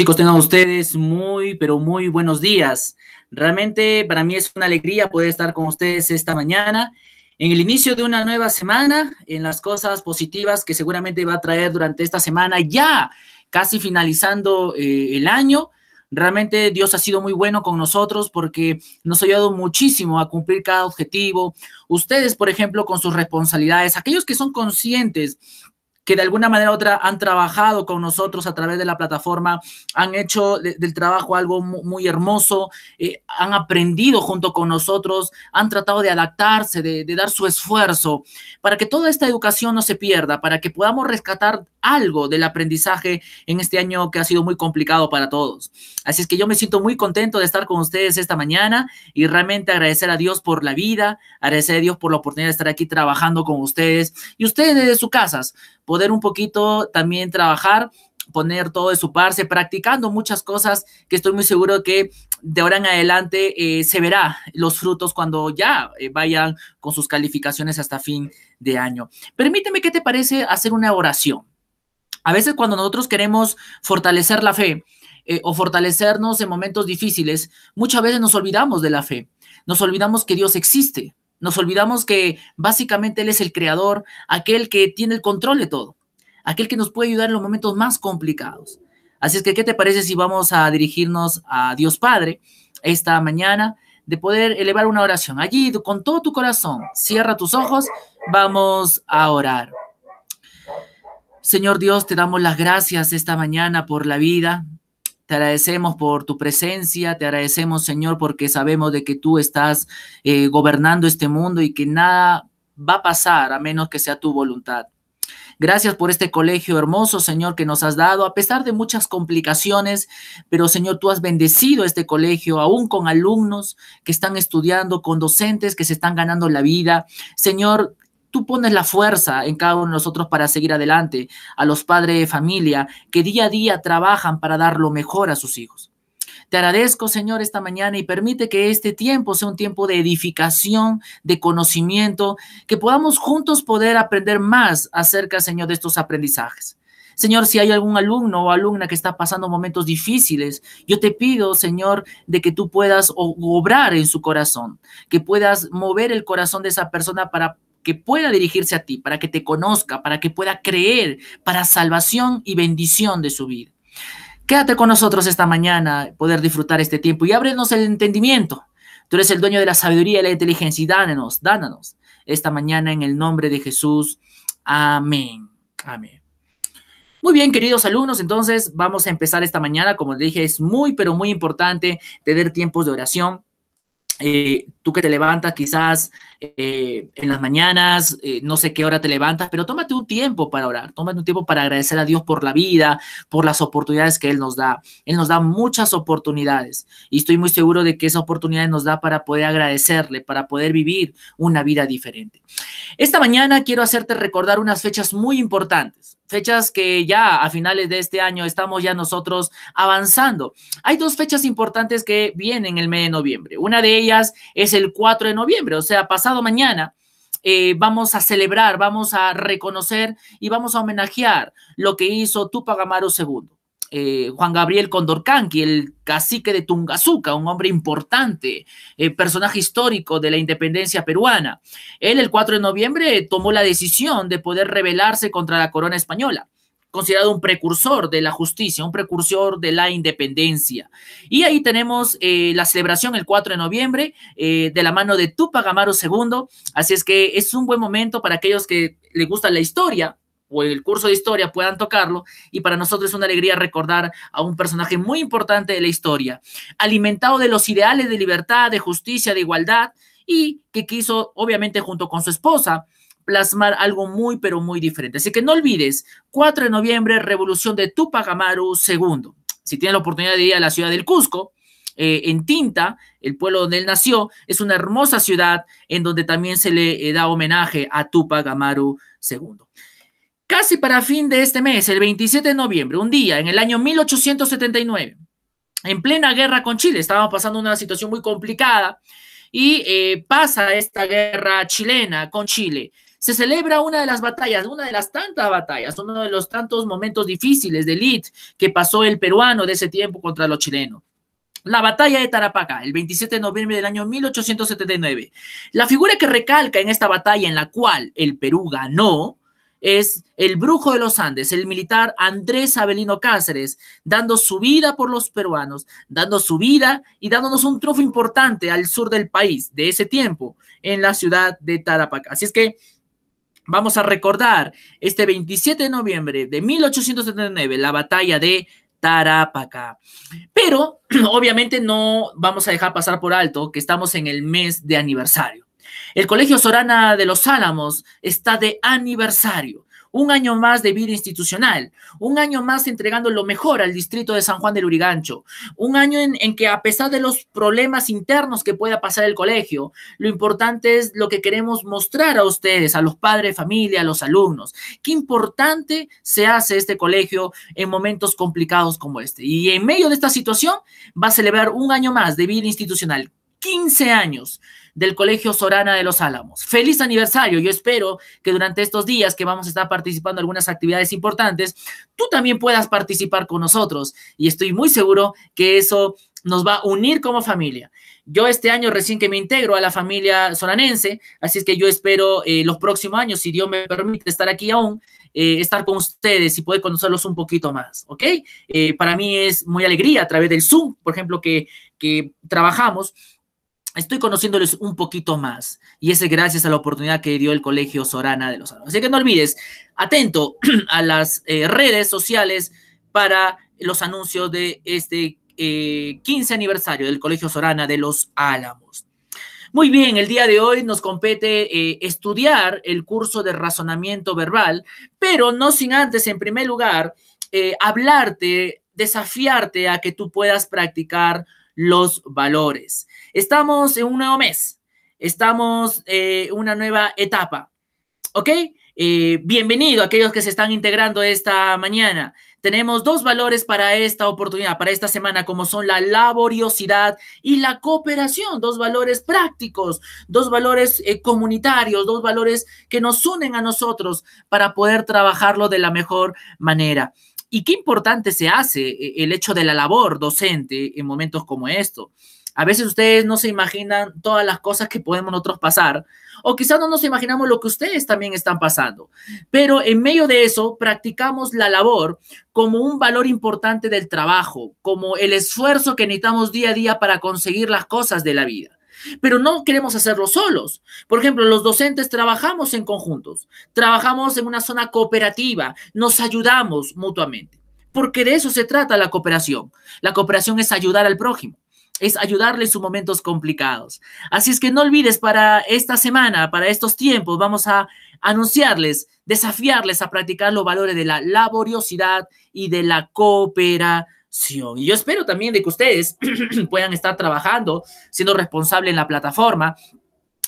Chicos, tengan ustedes muy, pero muy buenos días. Realmente para mí es una alegría poder estar con ustedes esta mañana en el inicio de una nueva semana, en las cosas positivas que seguramente va a traer durante esta semana, ya casi finalizando eh, el año. Realmente Dios ha sido muy bueno con nosotros porque nos ha ayudado muchísimo a cumplir cada objetivo. Ustedes, por ejemplo, con sus responsabilidades, aquellos que son conscientes que de alguna manera u otra han trabajado con nosotros a través de la plataforma, han hecho del trabajo algo muy, hermoso, eh, han aprendido junto con nosotros, han tratado de adaptarse, de dar su esfuerzo, para que toda esta educación no se pierda, para que podamos rescatar algo del aprendizaje en este año que ha sido muy complicado para todos. Así es que yo me siento muy contento de estar con ustedes esta mañana y realmente agradecer a Dios por la vida, agradecer a Dios por la oportunidad de estar aquí trabajando con ustedes y ustedes desde sus casas, poder un poquito también trabajar poner todo de su parte, practicando muchas cosas que estoy muy seguro que de ahora en adelante eh, se verá los frutos cuando ya eh, vayan con sus calificaciones hasta fin de año. Permíteme, ¿qué te parece hacer una oración? A veces cuando nosotros queremos fortalecer la fe, eh, o fortalecernos en momentos difíciles, muchas veces nos olvidamos de la fe, nos olvidamos que Dios existe, nos olvidamos que básicamente Él es el creador, aquel que tiene el control de todo, aquel que nos puede ayudar en los momentos más complicados. Así es que, ¿qué te parece si vamos a dirigirnos a Dios Padre esta mañana? de poder elevar una oración. Allí, con todo tu corazón, cierra tus ojos, vamos a orar. Señor Dios, te damos las gracias esta mañana por la vida, te agradecemos por tu presencia, te agradecemos, Señor, porque sabemos de que tú estás eh, gobernando este mundo y que nada va a pasar a menos que sea tu voluntad. Gracias por este colegio hermoso, Señor, que nos has dado, a pesar de muchas complicaciones, pero Señor, tú has bendecido este colegio, aún con alumnos que están estudiando, con docentes que se están ganando la vida. Señor, tú pones la fuerza en cada uno de nosotros para seguir adelante, a los padres de familia que día a día trabajan para dar lo mejor a sus hijos. Te agradezco, Señor, esta mañana y permite que este tiempo sea un tiempo de edificación, de conocimiento, que podamos juntos poder aprender más acerca, Señor, de estos aprendizajes. Señor, si hay algún alumno o alumna que está pasando momentos difíciles, yo te pido, Señor, de que tú puedas obrar en su corazón, que puedas mover el corazón de esa persona para que pueda dirigirse a ti, para que te conozca, para que pueda creer, para salvación y bendición de su vida. Quédate con nosotros esta mañana, poder disfrutar este tiempo y ábrenos el entendimiento. Tú eres el dueño de la sabiduría y la inteligencia y dánanos, dánanos esta mañana en el nombre de Jesús. Amén. Amén. Muy bien, queridos alumnos, entonces vamos a empezar esta mañana. Como les dije, es muy, pero muy importante tener tiempos de oración. Eh, tú que te levantas quizás eh, en las mañanas, eh, no sé qué hora te levantas, pero tómate un tiempo para orar, tómate un tiempo para agradecer a Dios por la vida, por las oportunidades que Él nos da. Él nos da muchas oportunidades y estoy muy seguro de que esa oportunidad nos da para poder agradecerle, para poder vivir una vida diferente. Esta mañana quiero hacerte recordar unas fechas muy importantes fechas que ya a finales de este año estamos ya nosotros avanzando. Hay dos fechas importantes que vienen el mes de noviembre. Una de ellas es el 4 de noviembre, o sea, pasa mañana. Eh, vamos a celebrar, vamos a reconocer y vamos a homenajear lo que hizo Tupac Amaro II. Eh, Juan Gabriel Condorcanqui, el cacique de Tungazuca, un hombre importante, eh, personaje histórico de la independencia peruana. Él el 4 de noviembre tomó la decisión de poder rebelarse contra la corona española considerado un precursor de la justicia, un precursor de la independencia. Y ahí tenemos eh, la celebración el 4 de noviembre eh, de la mano de Tupac Amaru II. Así es que es un buen momento para aquellos que les gusta la historia o el curso de historia puedan tocarlo y para nosotros es una alegría recordar a un personaje muy importante de la historia, alimentado de los ideales de libertad, de justicia, de igualdad y que quiso obviamente junto con su esposa plasmar algo muy, pero muy diferente. Así que no olvides, 4 de noviembre, revolución de Tupac Amaru II. Si tienes la oportunidad de ir a la ciudad del Cusco, eh, en Tinta, el pueblo donde él nació, es una hermosa ciudad en donde también se le eh, da homenaje a Tupac Amaru II. Casi para fin de este mes, el 27 de noviembre, un día en el año 1879, en plena guerra con Chile, estábamos pasando una situación muy complicada y eh, pasa esta guerra chilena con Chile se celebra una de las batallas, una de las tantas batallas, uno de los tantos momentos difíciles de elite que pasó el peruano de ese tiempo contra los chilenos. La batalla de Tarapacá, el 27 de noviembre del año 1879. La figura que recalca en esta batalla en la cual el Perú ganó es el brujo de los Andes, el militar Andrés Abelino Cáceres, dando su vida por los peruanos, dando su vida y dándonos un trofeo importante al sur del país de ese tiempo, en la ciudad de Tarapacá. Así es que Vamos a recordar este 27 de noviembre de 1879, la batalla de Tarapacá. Pero obviamente no vamos a dejar pasar por alto que estamos en el mes de aniversario. El Colegio Sorana de los Álamos está de aniversario un año más de vida institucional, un año más entregando lo mejor al distrito de San Juan del Urigancho, un año en, que a pesar de los problemas internos que pueda pasar el colegio, lo importante es lo que queremos mostrar a ustedes, a los padres familia, a los alumnos, qué importante se hace este colegio en momentos complicados como este. Y en medio de esta situación va a celebrar un año más de vida institucional. 15 años del Colegio Sorana de los Álamos. Feliz aniversario. Yo espero que durante estos días que vamos a estar participando en algunas actividades importantes, tú también puedas participar con nosotros. Y estoy muy seguro que eso nos va a unir como familia. Yo este año recién que me integro a la familia soranense, así es que yo espero eh, los próximos años, si Dios me permite estar aquí aún, eh, estar con ustedes y poder conocerlos un poquito más, ¿ok? Eh, para mí es muy alegría a través del Zoom, por ejemplo, que, que trabajamos, estoy conociéndoles un poquito más. Y ese gracias a la oportunidad que dio el Colegio Sorana de los Álamos. Así que no olvides, atento a las eh, redes sociales para los anuncios de este 15 eh, aniversario del Colegio Sorana de los Álamos. Muy bien, el día de hoy nos compete eh, estudiar el curso de razonamiento verbal, pero no sin antes, en primer lugar, hablarte, desafiarte a que tú puedas practicar los valores. Estamos en un nuevo mes, estamos en eh, una nueva etapa, ¿ok? Eh, bienvenido a aquellos que se están integrando esta mañana. Tenemos dos valores para esta oportunidad, para esta semana, como son la laboriosidad y la cooperación, dos valores prácticos, dos valores eh, comunitarios, dos valores que nos unen a nosotros para poder trabajarlo de la mejor manera. Y qué importante se hace eh, el hecho de la labor docente en momentos como estos. A veces ustedes no se imaginan todas las cosas que podemos nosotros pasar, o quizás no nos imaginamos lo que ustedes también están pasando. Pero en medio de eso, practicamos la labor como un valor importante del trabajo, como el esfuerzo que necesitamos día a día para conseguir las cosas de la vida pero no queremos hacerlo solos. Por ejemplo, los docentes trabajamos en conjuntos, trabajamos en una zona cooperativa, nos ayudamos mutuamente, porque de eso se trata la cooperación. La cooperación es ayudar al prójimo es ayudarle en sus momentos complicados. Así es que no olvides para esta semana, para estos tiempos, vamos a anunciarles, desafiarles a practicar los valores de la laboriosidad y de la cooperación y yo espero también de que ustedes puedan estar trabajando, siendo responsable en la plataforma,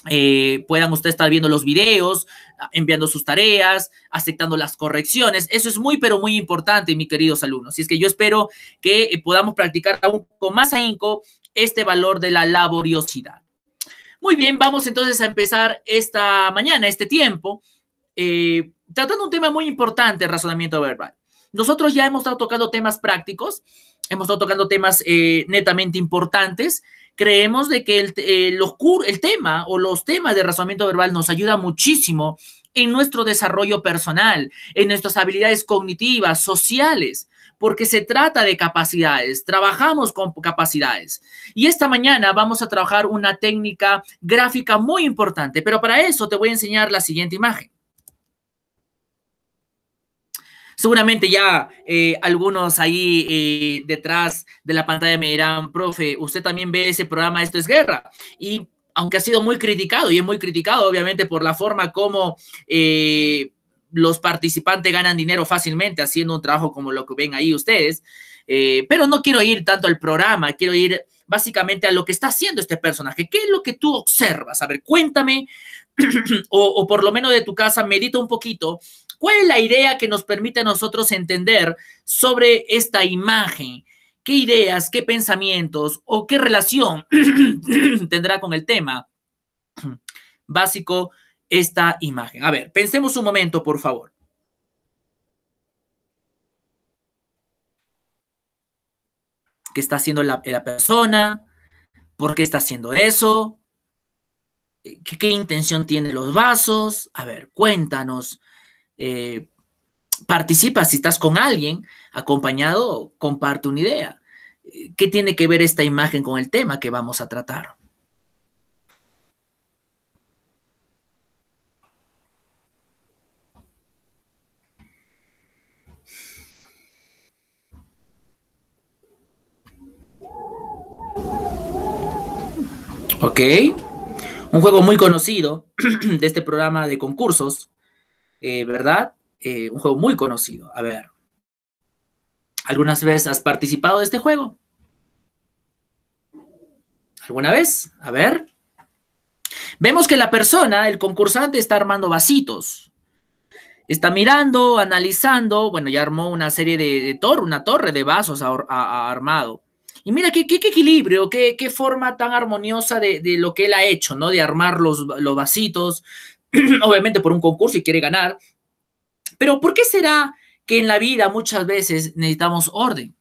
eh, puedan ustedes estar viendo los videos, enviando sus tareas, aceptando las correcciones. Eso es muy, pero muy importante, mis queridos alumnos. Y es que yo espero que eh, podamos practicar aún con más ahínco este valor de la laboriosidad. Muy bien, vamos entonces a empezar esta mañana, este tiempo, eh, tratando un tema muy importante, el razonamiento verbal. Nosotros ya hemos estado tocando temas prácticos, hemos estado tocando temas eh, netamente importantes. Creemos de que el, eh, el tema o los temas de razonamiento verbal nos ayuda muchísimo en nuestro desarrollo personal, en nuestras habilidades cognitivas, sociales, porque se trata de capacidades, trabajamos con capacidades. Y esta mañana vamos a trabajar una técnica gráfica muy importante, pero para eso te voy a enseñar la siguiente imagen. Seguramente ya eh, algunos ahí eh, detrás de la pantalla me dirán, profe, usted también ve ese programa, esto es guerra. Y aunque ha sido muy criticado, y es muy criticado obviamente por la forma como eh, los participantes ganan dinero fácilmente haciendo un trabajo como lo que ven ahí ustedes, pero no quiero ir tanto al programa, quiero ir básicamente a lo que está haciendo este personaje. ¿Qué es lo que tú observas? A ver, cuéntame, o, o, por lo menos de tu casa, medita un poquito ¿Cuál es la idea que nos permite a nosotros entender sobre esta imagen? ¿Qué ideas, qué pensamientos o qué relación tendrá con el tema básico esta imagen? A ver, pensemos un momento, por favor. ¿Qué está haciendo la, persona? ¿Por qué está haciendo eso? ¿Qué, ¿Qué, intención tienen los vasos? A ver, cuéntanos. Eh, participa, si estás con alguien acompañado, comparte una idea. ¿Qué tiene que ver esta imagen con el tema que vamos a tratar? Ok. Un juego muy conocido de este programa de concursos eh, ¿verdad? Eh, un juego muy conocido. A ver, ¿algunas veces has participado de este juego? ¿Alguna vez? A ver. Vemos que la persona, el concursante, está armando vasitos. Está mirando, analizando, bueno, ya armó una serie de, torres, una torre de vasos ha armado. Y mira qué, equilibrio, qué, forma tan armoniosa de, lo que él ha hecho, ¿no? De armar los, los vasitos, obviamente por un concurso y quiere ganar. Pero ¿por qué será que en la vida muchas veces necesitamos orden?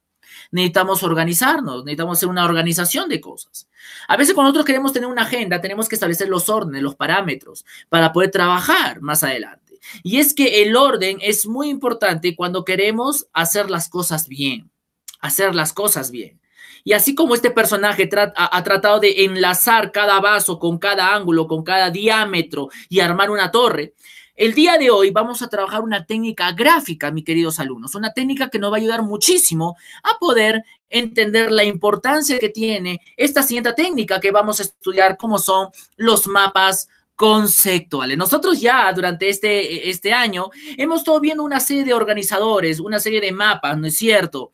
Necesitamos organizarnos, necesitamos hacer una organización de cosas. A veces cuando nosotros queremos tener una agenda, tenemos que establecer los órdenes, los parámetros para poder trabajar más adelante. Y es que el orden es muy importante cuando queremos hacer las cosas bien, hacer las cosas bien. Y así como este personaje ha tratado de enlazar cada vaso con cada ángulo, con cada diámetro y armar una torre, el día de hoy vamos a trabajar una técnica gráfica, mis queridos alumnos, una técnica que nos va a ayudar muchísimo a poder entender la importancia que tiene esta siguiente técnica que vamos a estudiar, como son los mapas conceptuales. Nosotros ya durante este, este año hemos estado viendo una serie de organizadores, una serie de mapas, ¿no es cierto?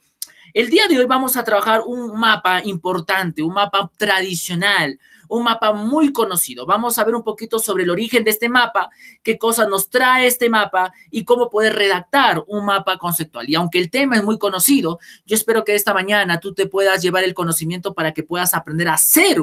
El día de hoy vamos a trabajar un mapa importante, un mapa tradicional, un mapa muy conocido. Vamos a ver un poquito sobre el origen de este mapa, qué cosas nos trae este mapa y cómo poder redactar un mapa conceptual. Y aunque el tema es muy conocido, yo espero que esta mañana tú te puedas llevar el conocimiento para que puedas aprender a hacer,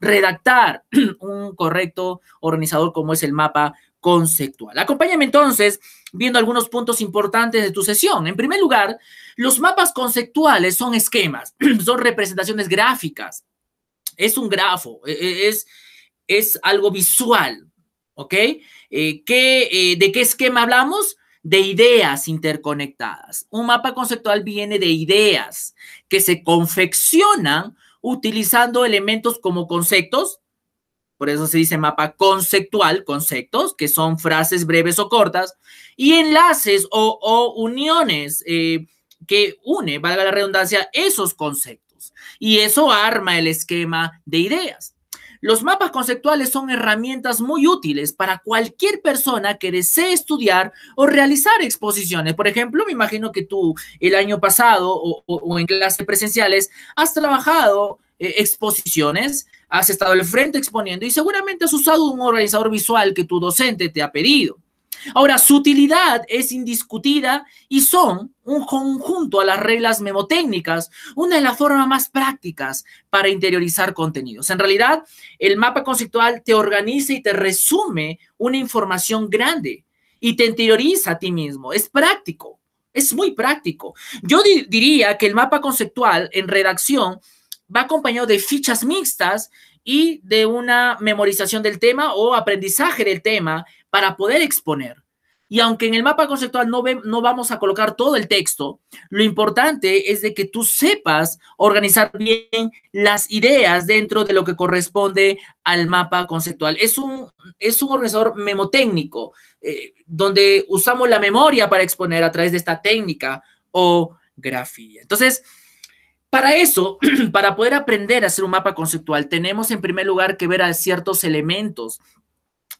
redactar un correcto organizador como es el mapa conceptual. Acompáñame entonces viendo algunos puntos importantes de tu sesión. En primer lugar, los mapas conceptuales son esquemas, son representaciones gráficas. Es un grafo, e, e, es, es algo visual, ¿ok? Eh, eh, ¿De qué esquema hablamos? De ideas interconectadas. Un mapa conceptual viene de ideas que se confeccionan utilizando elementos como conceptos, por eso se dice mapa conceptual, conceptos, que son frases breves o cortas, y enlaces o, uniones eh, que une, valga la redundancia, esos conceptos. Y eso arma el esquema de ideas. Los mapas conceptuales son herramientas muy útiles para cualquier persona que desee estudiar o realizar exposiciones. Por ejemplo, me imagino que tú el año pasado o, o en clases presenciales has trabajado eh, exposiciones, has estado al frente exponiendo y seguramente has usado un organizador visual que tu docente te ha pedido. Ahora, su utilidad es indiscutida y son un conjunto a las reglas memotécnicas, una de las formas más prácticas para interiorizar contenidos. En realidad, el mapa conceptual te organiza y te resume una información grande y te interioriza a ti mismo. Es práctico, es muy práctico. Yo diría que el mapa conceptual en redacción va acompañado de fichas mixtas y de una memorización del tema o aprendizaje del tema para poder exponer. Y aunque en el mapa conceptual no, no vamos a colocar todo el texto, lo importante es de que tú sepas organizar bien las ideas dentro de lo que corresponde al mapa conceptual. Es un, es un organizador memotécnico, eh, donde usamos la memoria para exponer a través de esta técnica o grafía. Entonces, para eso, para poder aprender a hacer un mapa conceptual, tenemos en primer lugar que ver a ciertos elementos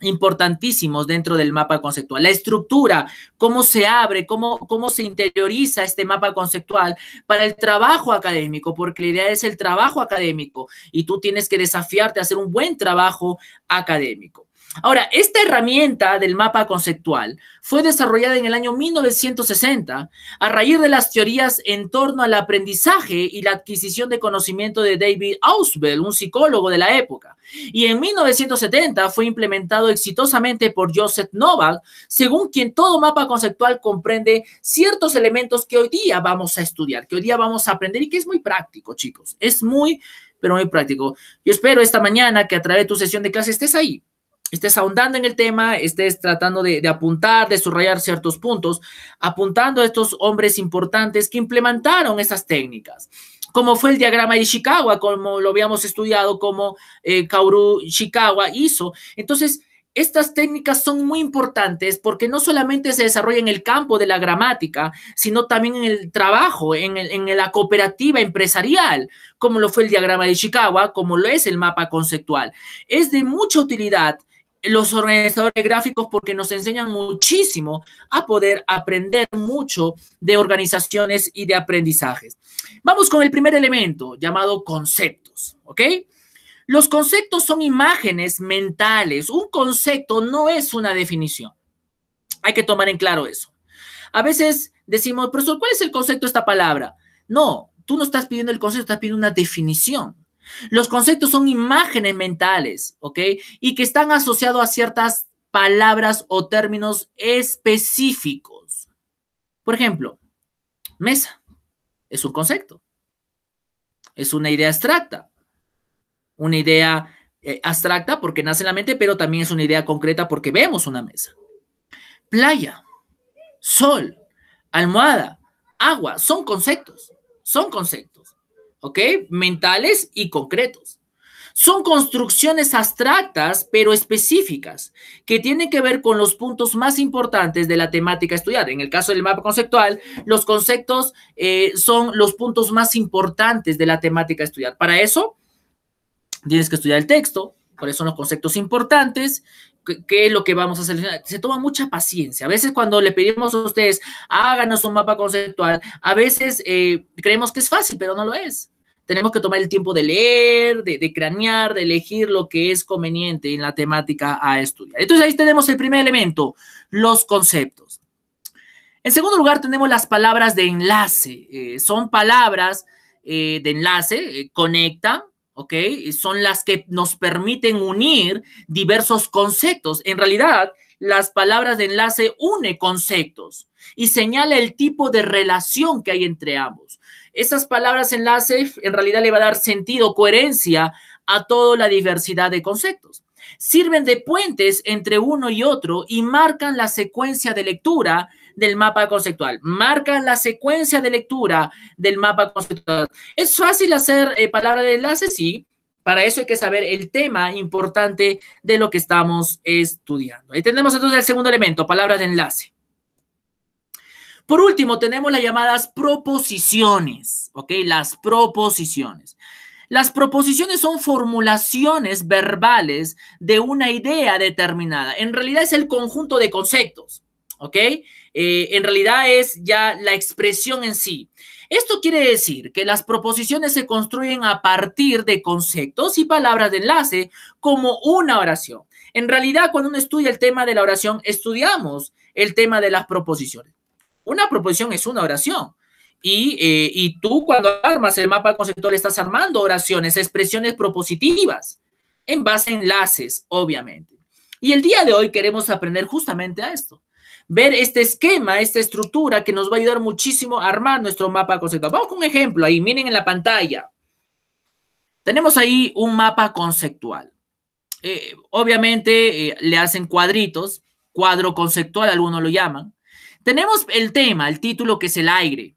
importantísimos dentro del mapa conceptual. La estructura, cómo se abre, cómo, cómo se interioriza este mapa conceptual para el trabajo académico, porque la idea es el trabajo académico y tú tienes que desafiarte a hacer un buen trabajo académico. Ahora, esta herramienta del mapa conceptual fue desarrollada en el año 1960 a raíz de las teorías en torno al aprendizaje y la adquisición de conocimiento de David Ausubel, un psicólogo de la época. Y en 1970 fue implementado exitosamente por Joseph Novak, según quien todo mapa conceptual comprende ciertos elementos que hoy día vamos a estudiar, que hoy día vamos a aprender y que es muy práctico, chicos. Es muy, pero muy práctico. Yo espero esta mañana que a través de tu sesión de clase estés ahí estés ahondando en el tema, estés tratando de, apuntar, de subrayar ciertos puntos, apuntando a estos hombres importantes que implementaron esas técnicas, como fue el diagrama de Ishikawa, como lo habíamos estudiado, como eh, Kaoru Ishikawa hizo. Entonces, estas técnicas son muy importantes porque no solamente se desarrolla en el campo de la gramática, sino también en el trabajo, en, en la cooperativa empresarial, como lo fue el diagrama de Chicago, como lo es el mapa conceptual. Es de mucha utilidad los organizadores gráficos porque nos enseñan muchísimo a poder aprender mucho de organizaciones y de aprendizajes. Vamos con el primer elemento llamado conceptos, ¿ok? Los conceptos son imágenes mentales. Un concepto no es una definición. Hay que tomar en claro eso. A veces decimos, profesor, ¿cuál es el concepto de esta palabra? No, tú no estás pidiendo el concepto, estás pidiendo una definición. Los conceptos son imágenes mentales, ¿ok? Y que están asociados a ciertas palabras o términos específicos. Por ejemplo, mesa es un concepto, es una idea abstracta, una idea eh, abstracta porque nace en la mente, pero también es una idea concreta porque vemos una mesa. Playa, sol, almohada, agua, son conceptos, son conceptos. ¿ok? Mentales y concretos. Son construcciones abstractas pero específicas que tienen que ver con los puntos más importantes de la temática estudiada. En el caso del mapa conceptual, los conceptos eh, son los puntos más importantes de la temática estudiada. Para eso, tienes que estudiar el texto, cuáles son los conceptos importantes qué es lo que vamos a seleccionar. Se toma mucha paciencia. A veces cuando le pedimos a ustedes, háganos un mapa conceptual, a veces eh, creemos que es fácil, pero no lo es. Tenemos que tomar el tiempo de leer, de, cranear, de elegir lo que es conveniente en la temática a estudiar. Entonces ahí tenemos el primer elemento, los conceptos. En segundo lugar, tenemos las palabras de enlace. Eh, son palabras eh, de enlace, conectan, son las que nos permiten unir diversos conceptos. En realidad, las palabras de enlace une conceptos y señala el tipo de relación que hay entre ambos. Esas palabras enlace en realidad le va a dar sentido, coherencia a toda la diversidad de conceptos. Sirven de puentes entre uno y otro y marcan la secuencia de lectura del mapa conceptual. Marca la secuencia de lectura del mapa conceptual. ¿Es fácil hacer eh, palabras de enlace? Sí. Para eso hay que saber el tema importante de lo que estamos estudiando. Ahí tenemos entonces el segundo elemento, palabras de enlace. Por último, tenemos las llamadas proposiciones, ¿ok? Las proposiciones. Las proposiciones son formulaciones verbales de una idea determinada. En realidad es el conjunto de conceptos, ¿ok? Eh, en realidad es ya la expresión en sí. Esto quiere decir que las proposiciones se construyen a partir de conceptos y palabras de enlace como una oración. En realidad, cuando uno estudia el tema de la oración, estudiamos el tema de las proposiciones. Una proposición es una oración. Y, eh, y tú cuando armas el mapa conceptual estás armando oraciones, expresiones propositivas, en base a enlaces, obviamente. Y el día de hoy queremos aprender justamente a esto ver este esquema, esta estructura que nos va a ayudar muchísimo a armar nuestro mapa conceptual. Vamos con un ejemplo ahí, miren en la pantalla. Tenemos ahí un mapa conceptual. Eh, obviamente eh, le hacen cuadritos, cuadro conceptual, algunos lo llaman. Tenemos el tema, el título que es el aire.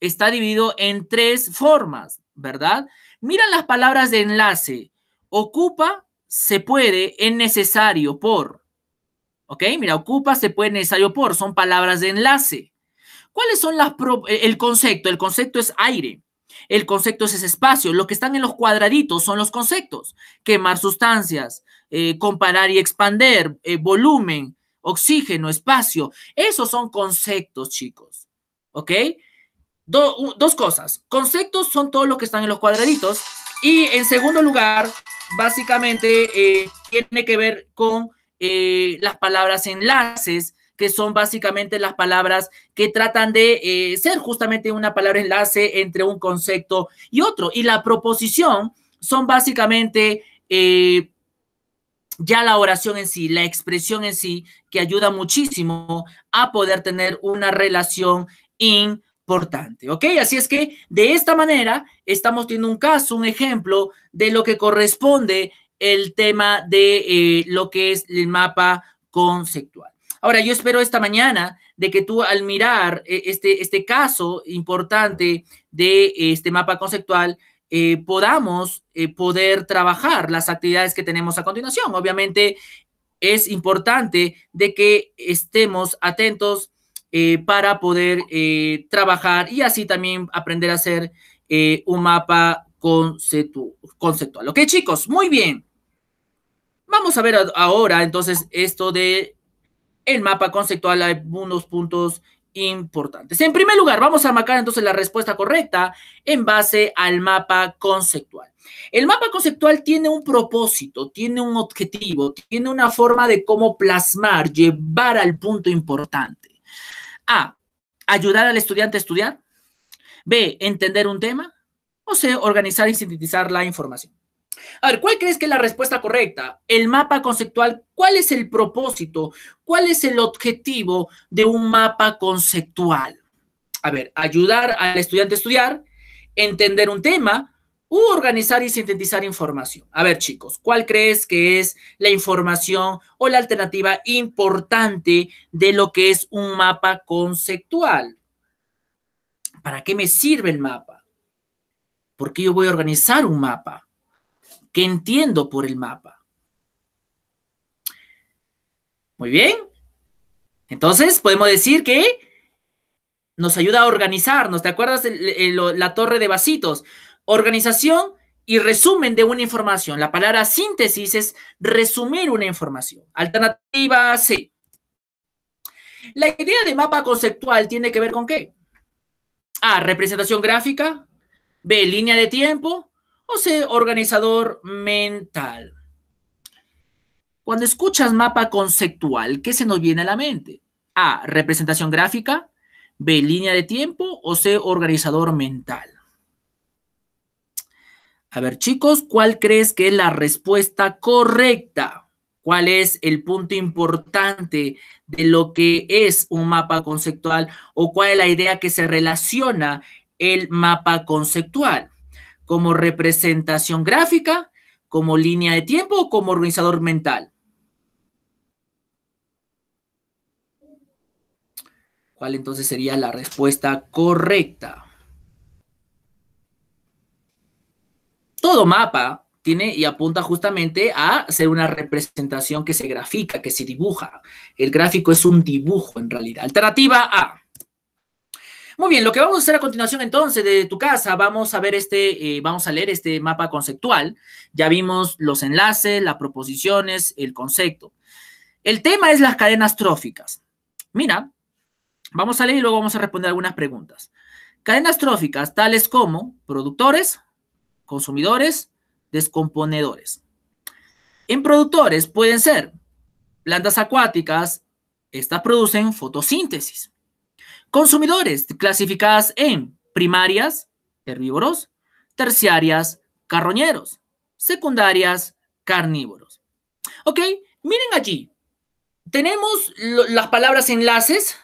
Está dividido en tres formas, ¿verdad? Miran las palabras de enlace. Ocupa, se puede, es necesario, por. ¿Ok? Mira, ocupa se puede necesario por, son palabras de enlace. ¿Cuáles son las... Eh, el concepto, el concepto es aire. El concepto es ese espacio. Lo que están en los cuadraditos son los conceptos. Quemar sustancias, eh, comparar y expander, eh, volumen, oxígeno, espacio. Esos son conceptos, chicos. ¿Ok? dos cosas. Conceptos son todo lo que están en los cuadraditos. Y en segundo lugar, básicamente tiene que ver con eh, las palabras enlaces, que son básicamente las palabras que tratan de eh, ser justamente una palabra enlace entre un concepto y otro. Y la proposición son básicamente eh, ya la oración en sí, la expresión en sí, que ayuda muchísimo a poder tener una relación importante. ¿Ok? Así es que de esta manera estamos teniendo un caso, un ejemplo de lo que corresponde el tema de eh, lo que es el mapa conceptual. Ahora, yo espero esta mañana de que tú al mirar eh, este, este caso importante de este mapa conceptual, eh, podamos poder trabajar las actividades que tenemos a continuación. Obviamente es importante de que estemos atentos para poder trabajar y así también aprender a hacer un mapa conceptual. Ok, chicos, muy bien. Vamos a ver ahora entonces esto del mapa conceptual, hay algunos puntos importantes. En primer lugar, vamos a marcar entonces la respuesta correcta en base al mapa conceptual. El mapa conceptual tiene un propósito, tiene un objetivo, tiene una forma de cómo plasmar, llevar al punto importante. A, ayudar al estudiante a estudiar. B, entender un tema. O C, organizar y sintetizar la información. A ver, ¿cuál crees que es la respuesta correcta? El mapa conceptual, ¿cuál es el propósito? ¿Cuál es el objetivo de un mapa conceptual? A ver, ayudar al estudiante a estudiar, entender un tema u organizar y sintetizar información. A ver, chicos, ¿cuál crees que es la información o la alternativa importante de lo que es un mapa conceptual? ¿Para qué me sirve el mapa? ¿Por qué yo voy a organizar un mapa? ¿Qué entiendo por el mapa. Muy bien. Entonces, podemos decir que nos ayuda a organizarnos. ¿Te acuerdas la torre de vasitos? Organización y resumen de una información. La palabra síntesis es resumir una información. Alternativa C. La idea de mapa conceptual tiene que ver con qué? A. Representación gráfica. B. Línea de tiempo o sea, organizador mental. Cuando escuchas mapa conceptual, ¿qué se nos viene a la mente? A, representación gráfica, B, línea de tiempo o C, organizador mental. A ver, chicos, ¿cuál crees que es la respuesta correcta? ¿Cuál es el punto importante de lo que es un mapa conceptual o cuál es la idea que se relaciona el mapa conceptual? como representación gráfica, como línea de tiempo o como organizador mental. ¿Cuál entonces sería la respuesta correcta? Todo mapa tiene y apunta justamente a ser una representación que se grafica, que se dibuja. El gráfico es un dibujo en realidad. Alternativa A. Muy bien, lo que vamos a hacer a continuación entonces de tu casa, vamos a ver este, eh, vamos a leer este mapa conceptual. Ya vimos los enlaces, las proposiciones, el concepto. El tema es las cadenas tróficas. Mira, vamos a leer y luego vamos a responder algunas preguntas. Cadenas tróficas tales como productores, consumidores, descomponedores. En productores pueden ser plantas acuáticas, estas producen fotosíntesis. Consumidores clasificadas en primarias, herbívoros, terciarias, carroñeros, secundarias, carnívoros. ¿Ok? Miren allí. Tenemos las palabras enlaces,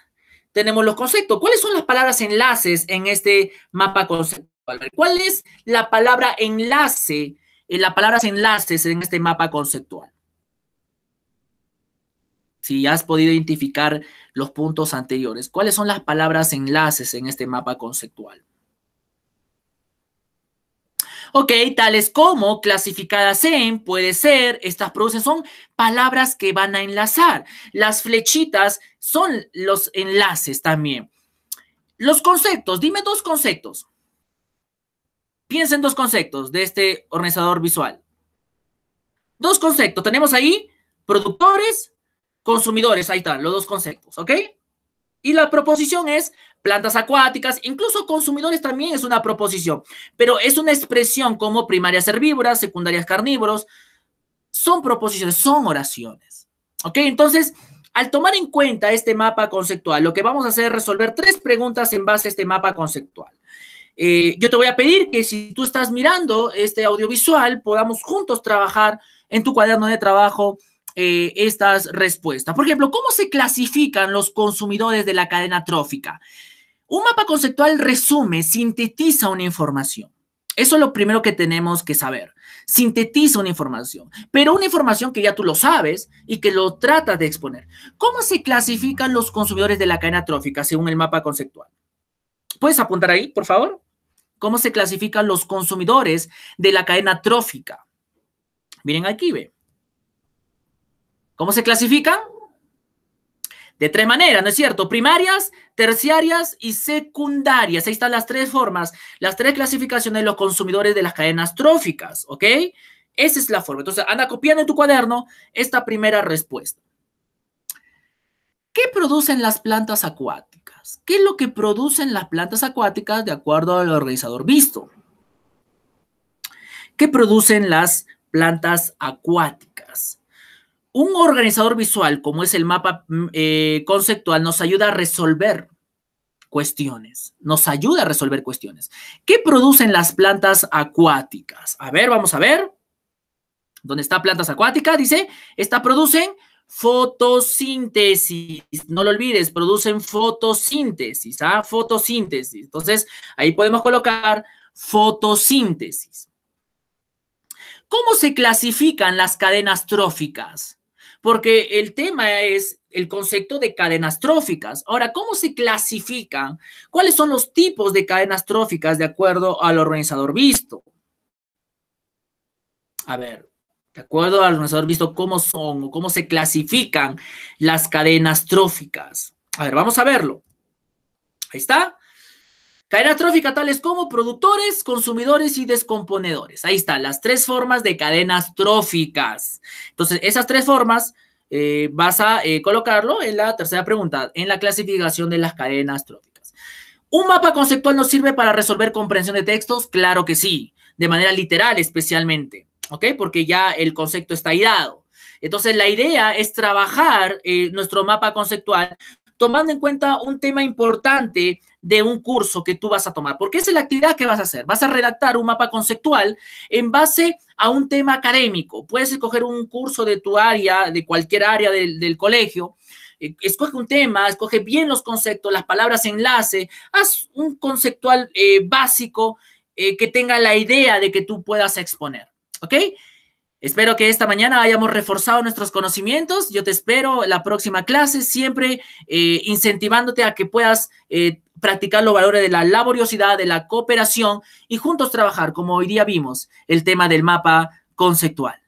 tenemos los conceptos. ¿Cuáles son las palabras enlaces en este mapa conceptual? ¿Cuál es la palabra enlace, en eh, las palabras enlaces en este mapa conceptual? si has podido identificar los puntos anteriores. ¿Cuáles son las palabras enlaces en este mapa conceptual? Ok, tales como clasificadas en, puede ser, estas producen, son palabras que van a enlazar. Las flechitas son los enlaces también. Los conceptos, dime dos conceptos. Piensa en dos conceptos de este organizador visual. Dos conceptos, tenemos ahí productores consumidores, ahí están los dos conceptos, ¿ok? Y la proposición es plantas acuáticas, incluso consumidores también es una proposición, pero es una expresión como primarias herbívoras, secundarias carnívoros, son proposiciones, son oraciones, ¿ok? Entonces, al tomar en cuenta este mapa conceptual, lo que vamos a hacer es resolver tres preguntas en base a este mapa conceptual. Eh, yo te voy a pedir que si tú estás mirando este audiovisual, podamos juntos trabajar en tu cuaderno de trabajo eh, estas respuestas. Por ejemplo, ¿cómo se clasifican los consumidores de la cadena trófica? Un mapa conceptual resume, sintetiza una información. Eso es lo primero que tenemos que saber. Sintetiza una información, pero una información que ya tú lo sabes y que lo tratas de exponer. ¿Cómo se clasifican los consumidores de la cadena trófica según el mapa conceptual? ¿Puedes apuntar ahí, por favor? ¿Cómo se clasifican los consumidores de la cadena trófica? Miren aquí, ve. ¿Cómo se clasifican? De tres maneras, ¿no es cierto? Primarias, terciarias y secundarias. Ahí están las tres formas, las tres clasificaciones de los consumidores de las cadenas tróficas, ¿ok? Esa es la forma. Entonces, anda copiando en tu cuaderno esta primera respuesta. ¿Qué producen las plantas acuáticas? ¿Qué es lo que producen las plantas acuáticas de acuerdo al organizador visto? ¿Qué producen las plantas acuáticas? un organizador visual como es el mapa mm, eh, conceptual nos ayuda a resolver cuestiones, nos ayuda a resolver cuestiones. ¿Qué producen las plantas acuáticas? A ver, vamos a ver. ¿Dónde está plantas acuáticas? Dice, esta producen fotosíntesis. No lo olvides, producen fotosíntesis, ¿ah? Fotosíntesis. Entonces, ahí podemos colocar fotosíntesis. ¿Cómo se clasifican las cadenas tróficas? porque el tema es el concepto de cadenas tróficas. Ahora, ¿cómo se clasifican? ¿Cuáles son los tipos de cadenas tróficas de acuerdo al organizador visto? A ver, de acuerdo al organizador visto, ¿cómo son o cómo se clasifican las cadenas tróficas? A ver, vamos a verlo. Ahí está. Cadenas trófica tales como productores, consumidores y descomponedores. Ahí están las tres formas de cadenas tróficas. Entonces, esas tres formas eh, vas a eh, colocarlo en la tercera pregunta, en la clasificación de las cadenas tróficas. ¿Un mapa conceptual nos sirve para resolver comprensión de textos? Claro que sí, de manera literal especialmente, ¿ok? Porque ya el concepto está ahí dado. Entonces, la idea es trabajar eh, nuestro mapa conceptual tomando en cuenta un tema importante de un curso que tú vas a tomar, porque esa es la actividad que vas a hacer. Vas a redactar un mapa conceptual en base a un tema académico. Puedes escoger un curso de tu área, de cualquier área del, colegio. Eh, escoge un tema, escoge bien los conceptos, las palabras enlace, haz un conceptual eh, básico eh, que tenga la idea de que tú puedas exponer. ¿Ok? Espero que esta mañana hayamos reforzado nuestros conocimientos. Yo te espero en la próxima clase, siempre incentivándote a que puedas practicar los valores de la laboriosidad, de la cooperación y juntos trabajar, como hoy día vimos, el tema del mapa conceptual.